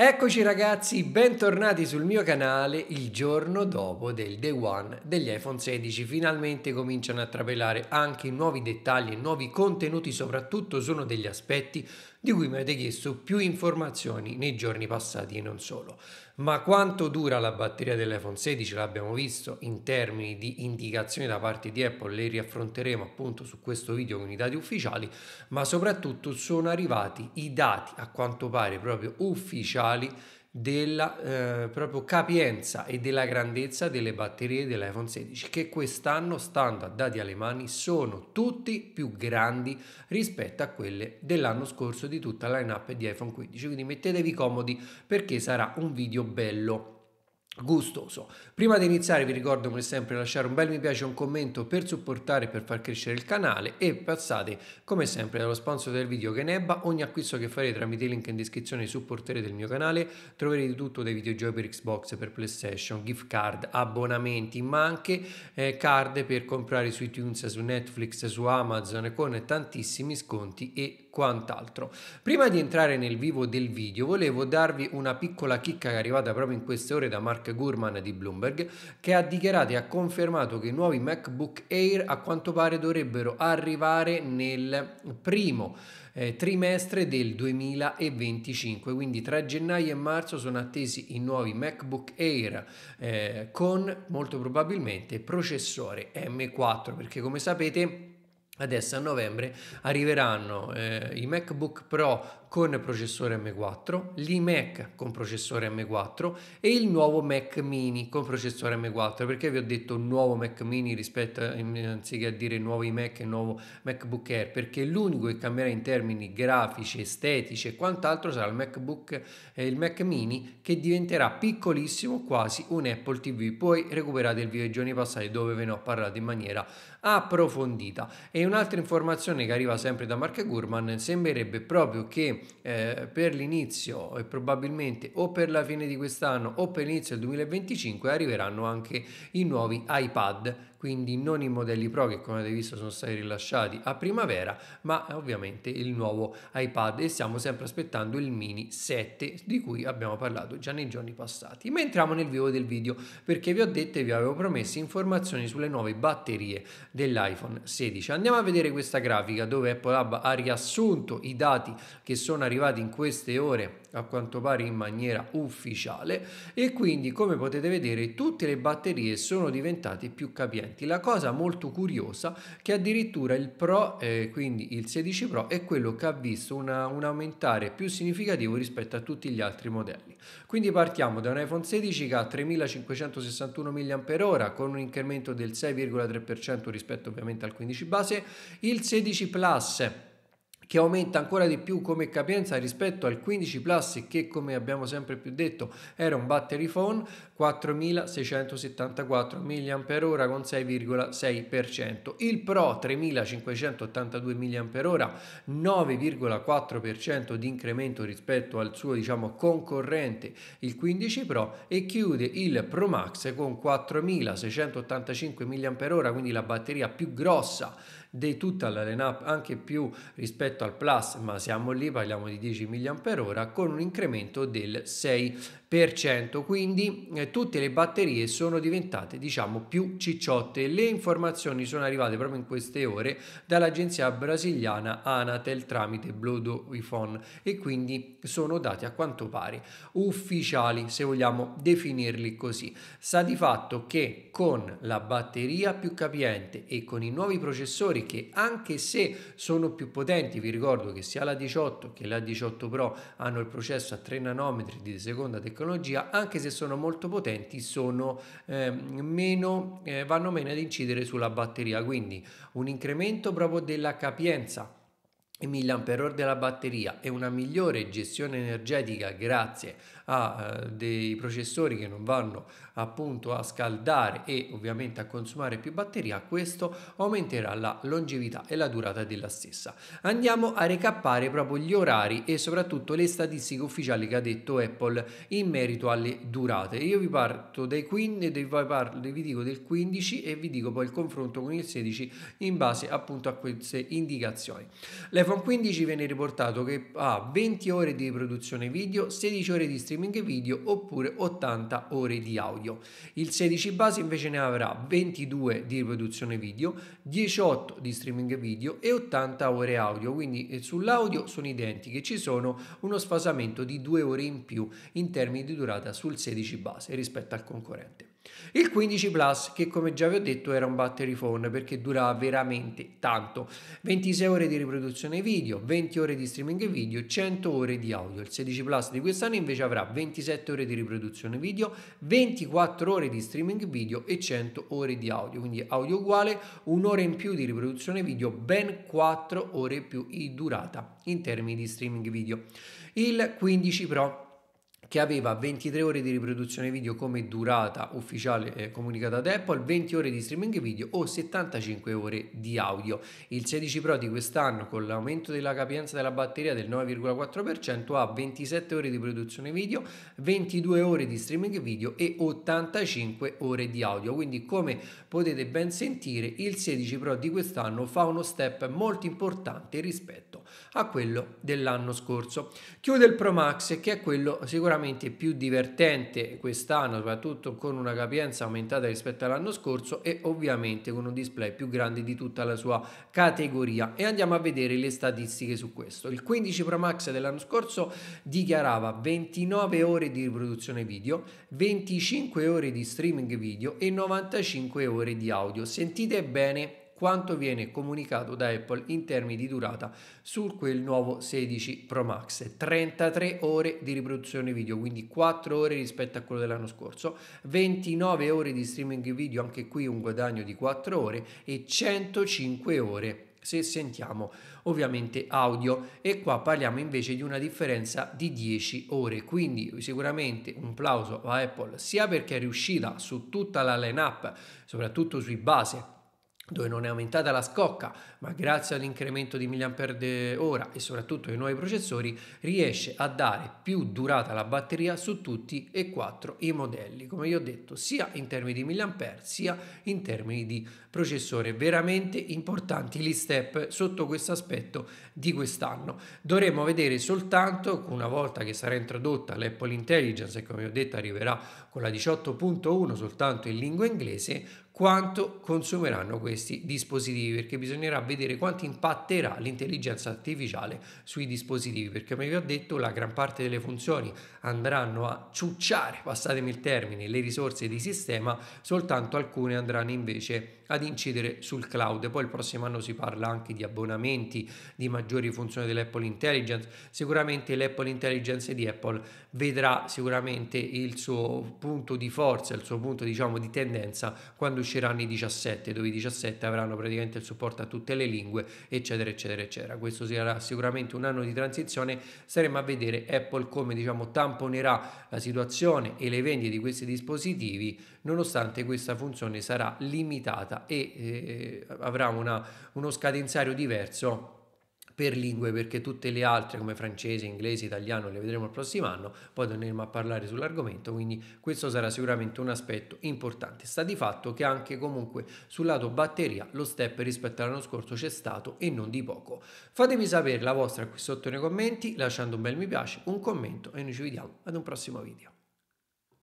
Eccoci ragazzi, bentornati sul mio canale il giorno dopo del day one degli iPhone 16. Finalmente cominciano a trapelare anche nuovi dettagli e nuovi contenuti, soprattutto sono degli aspetti di cui mi avete chiesto più informazioni nei giorni passati e non solo. Ma quanto dura la batteria dell'iPhone 16 l'abbiamo visto in termini di indicazioni da parte di Apple, le riaffronteremo appunto su questo video con i dati ufficiali, ma soprattutto sono arrivati i dati a quanto pare proprio ufficiali della eh, proprio capienza e della grandezza delle batterie dell'iPhone 16 che quest'anno stando a dati alle mani sono tutti più grandi rispetto a quelle dell'anno scorso di tutta la lineup di iPhone 15 quindi mettetevi comodi perché sarà un video bello gustoso. Prima di iniziare vi ricordo come sempre lasciare un bel mi piace un commento per supportare per far crescere il canale e passate come sempre dallo sponsor del video che nebba, ogni acquisto che farete tramite il link in descrizione supporterete il mio canale, troverete tutto dei videogiochi per Xbox, per PlayStation, gift card, abbonamenti, ma anche eh, card per comprare su iTunes, su Netflix, su Amazon con tantissimi sconti e quant'altro. Prima di entrare nel vivo del video volevo darvi una piccola chicca che è arrivata proprio in queste ore da Mark Gurman di Bloomberg che ha dichiarato e ha confermato che i nuovi MacBook Air a quanto pare dovrebbero arrivare nel primo eh, trimestre del 2025, quindi tra gennaio e marzo sono attesi i nuovi MacBook Air eh, con molto probabilmente processore M4 perché come sapete Adesso a novembre arriveranno eh, i MacBook Pro con processore M4, l'iMac con processore M4 e il nuovo Mac mini con processore M4. Perché vi ho detto nuovo Mac mini rispetto a, anziché a dire nuovi Mac e nuovo MacBook Air? Perché l'unico che cambierà in termini grafici, estetici e quant'altro sarà il MacBook eh, il Mac mini che diventerà piccolissimo, quasi un Apple TV. Poi recuperate il video dei giorni passati dove ve ne ho parlato in maniera approfondita. E un'altra informazione che arriva sempre da Mark Gurman sembrerebbe proprio che eh, per l'inizio e probabilmente o per la fine di quest'anno o per l'inizio del 2025 arriveranno anche i nuovi iPad quindi non i modelli Pro che come avete visto sono stati rilasciati a primavera, ma ovviamente il nuovo iPad e stiamo sempre aspettando il mini 7 di cui abbiamo parlato già nei giorni passati. Ma entriamo nel vivo del video perché vi ho detto e vi avevo promesso informazioni sulle nuove batterie dell'iPhone 16. Andiamo a vedere questa grafica dove Apple Lab ha riassunto i dati che sono arrivati in queste ore a quanto pare in maniera ufficiale e quindi come potete vedere tutte le batterie sono diventate più capienti. La cosa molto curiosa è che addirittura il Pro, eh, quindi il 16 Pro, è quello che ha visto una, un aumentare più significativo rispetto a tutti gli altri modelli. Quindi partiamo da un iPhone 16 che ha 3561 mAh con un incremento del 6,3% rispetto ovviamente al 15 base, il 16 Plus che aumenta ancora di più come capienza rispetto al 15 Plus che come abbiamo sempre più detto era un battery phone 4674 mAh con 6,6%, il Pro 3582 mAh 9,4% di incremento rispetto al suo diciamo concorrente il 15 Pro e chiude il Pro Max con 4685 mAh quindi la batteria più grossa di tutta la lineup, anche più rispetto al Plus, ma siamo lì, parliamo di 10 mAh con un incremento del 6%, quindi eh, tutte le batterie sono diventate diciamo più cicciotte. Le informazioni sono arrivate proprio in queste ore dall'agenzia brasiliana Anatel tramite Blodo iPhone e quindi sono dati a quanto pare ufficiali, se vogliamo definirli così. Sta di fatto che con la batteria più capiente e con i nuovi processori che anche se sono più potenti, vi ricordo che sia la 18 che la 18 Pro hanno il processo a 3 nanometri di seconda tecnologia, anche se sono molto potenti, sono, eh, meno, eh, vanno meno ad incidere sulla batteria, quindi un incremento proprio della capienza 1000 mAh della batteria e una migliore gestione energetica grazie a eh, dei processori che non vanno appunto a scaldare e ovviamente a consumare più batteria, questo aumenterà la longevità e la durata della stessa. Andiamo a recappare proprio gli orari e soprattutto le statistiche ufficiali che ha detto Apple in merito alle durate. Io vi parto dai 15, vi, vi dico del 15 e vi dico poi il confronto con il 16 in base appunto a queste indicazioni. L'iPhone 15 viene riportato che ha 20 ore di produzione video, 16 ore di streaming streaming video oppure 80 ore di audio. Il 16 base invece ne avrà 22 di riproduzione video, 18 di streaming video e 80 ore audio, quindi eh, sull'audio sono identiche, ci sono uno sfasamento di 2 ore in più in termini di durata sul 16 base rispetto al concorrente. Il 15 Plus, che come già vi ho detto era un battery phone perché durava veramente tanto, 26 ore di riproduzione video, 20 ore di streaming video, 100 ore di audio. Il 16 Plus di quest'anno invece avrà 27 ore di riproduzione video, 24 ore di streaming video e 100 ore di audio, quindi audio uguale, un'ora in più di riproduzione video, ben 4 ore più di durata in termini di streaming video. Il 15 Pro che aveva 23 ore di riproduzione video come durata ufficiale eh, comunicata da Apple, 20 ore di streaming video o 75 ore di audio. Il 16 Pro di quest'anno con l'aumento della capienza della batteria del 9,4% ha 27 ore di produzione video, 22 ore di streaming video e 85 ore di audio. Quindi come potete ben sentire il 16 Pro di quest'anno fa uno step molto importante rispetto a quello dell'anno scorso. Chiude il Pro Max che è quello sicuramente più divertente quest'anno, soprattutto con una capienza aumentata rispetto all'anno scorso e ovviamente con un display più grande di tutta la sua categoria. E andiamo a vedere le statistiche su questo. Il 15 Pro Max dell'anno scorso dichiarava 29 ore di riproduzione video, 25 ore di streaming video e 95 ore di audio. Sentite bene quanto viene comunicato da Apple in termini di durata su quel nuovo 16 Pro Max. 33 ore di riproduzione video, quindi 4 ore rispetto a quello dell'anno scorso, 29 ore di streaming video, anche qui un guadagno di 4 ore e 105 ore se sentiamo ovviamente audio e qua parliamo invece di una differenza di 10 ore quindi sicuramente un plauso a Apple sia perché è riuscita su tutta la line up soprattutto sui base dove non è aumentata la scocca, ma grazie all'incremento di mAh e soprattutto ai nuovi processori riesce a dare più durata alla batteria su tutti e quattro i modelli, come vi ho detto, sia in termini di mAh sia in termini di processore. Veramente importanti gli step sotto questo aspetto di quest'anno. Dovremo vedere soltanto una volta che sarà introdotta l'Apple Intelligence e come vi ho detto arriverà con la 18.1 soltanto in lingua inglese quanto consumeranno questi dispositivi perché bisognerà vedere quanto impatterà l'intelligenza artificiale sui dispositivi perché come vi ho detto la gran parte delle funzioni andranno a ciucciare passatemi il termine le risorse di sistema soltanto alcune andranno invece ad incidere sul cloud poi il prossimo anno si parla anche di abbonamenti di maggiori funzioni dell'Apple Intelligence sicuramente l'Apple Intelligence di Apple vedrà sicuramente il suo punto di forza il suo punto diciamo di tendenza quando usciranno i 17, dove i 17 avranno praticamente il supporto a tutte le lingue, eccetera, eccetera, eccetera. Questo sarà sicuramente un anno di transizione, saremo a vedere Apple come diciamo tamponerà la situazione e le vendite di questi dispositivi, nonostante questa funzione sarà limitata e eh, avrà una, uno scadenzario diverso per lingue perché tutte le altre come francese, inglese, italiano le vedremo il prossimo anno, poi torneremo a parlare sull'argomento, quindi questo sarà sicuramente un aspetto importante. Sta di fatto che anche comunque sul lato batteria lo step rispetto all'anno scorso c'è stato e non di poco. Fatemi sapere la vostra qui sotto nei commenti, lasciando un bel mi piace, un commento e noi ci vediamo ad un prossimo video.